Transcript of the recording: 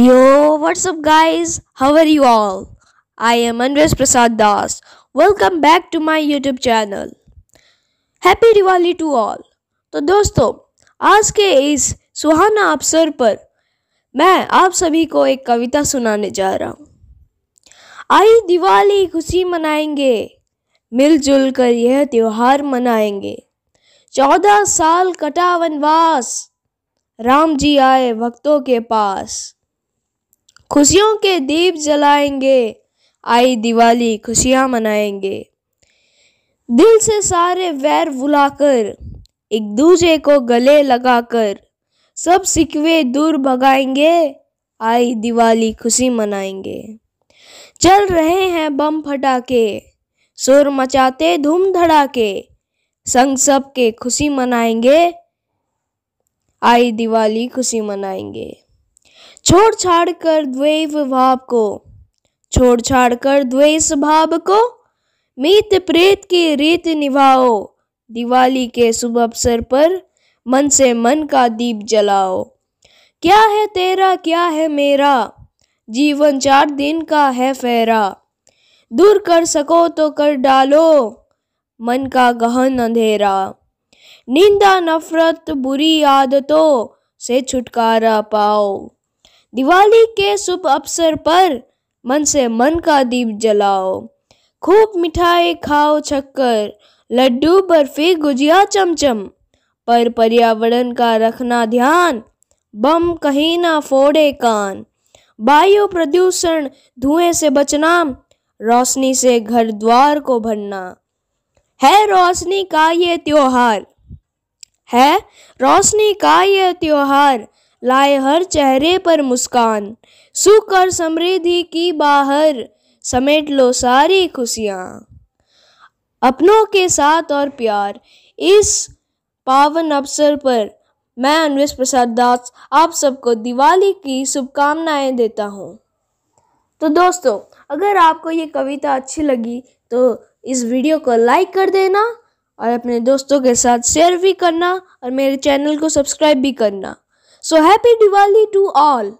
Yo, what's up, guys? How are you all? I am Andres Prasad Das. Welcome back to my YouTube channel happy Diwali to all तो दोस्तों आज के इस सुहाना अवसर पर मैं आप सभी को एक कविता सुनाने जा रहा हूँ आई दिवाली खुशी मनाएंगे मिलजुल कर यह त्यौहार मनाएंगे चौदह साल कटा वनवास राम जी आए भक्तों के पास खुशियों के दीप जलाएंगे आई दिवाली खुशियाँ मनाएंगे दिल से सारे वैर भुलाकर एक दूसरे को गले लगाकर सब सिकवे दूर भगाएंगे आई दिवाली खुशी मनाएंगे चल रहे हैं बम फटाके सुर मचाते धूम धड़ाके संग सब के खुशी मनाएंगे आई दिवाली खुशी मनाएंगे छोड़ छाड़ कर द्वैव भाव को छोड़ छाड़ कर द्वेष भाव को मीत प्रेत की रीत निभाओ दिवाली के शुभ अवसर पर मन से मन का दीप जलाओ क्या है तेरा क्या है मेरा जीवन चार दिन का है फेरा दूर कर सको तो कर डालो मन का गहन अंधेरा निंदा नफरत बुरी आदतों से छुटकारा पाओ दिवाली के शुभ अवसर पर मन से मन का दीप जलाओ खूब मिठाई खाओ छक्कर लड्डू बर्फी गुजिया चमचम पर पर्यावरण का रखना ध्यान बम कहीं ना फोड़े कान वायु प्रदूषण धुएं से बचना रोशनी से घर द्वार को भरना है रोशनी का ये त्योहार है रोशनी का ये त्योहार लाए हर चेहरे पर मुस्कान सुख और समृद्धि की बाहर समेट लो सारी खुशियाँ अपनों के साथ और प्यार इस पावन अवसर पर मैं अनवेश प्रसाद दास आप सबको दिवाली की शुभकामनाएं देता हूँ तो दोस्तों अगर आपको ये कविता अच्छी लगी तो इस वीडियो को लाइक कर देना और अपने दोस्तों के साथ शेयर भी करना और मेरे चैनल को सब्सक्राइब भी करना So happy Diwali to all.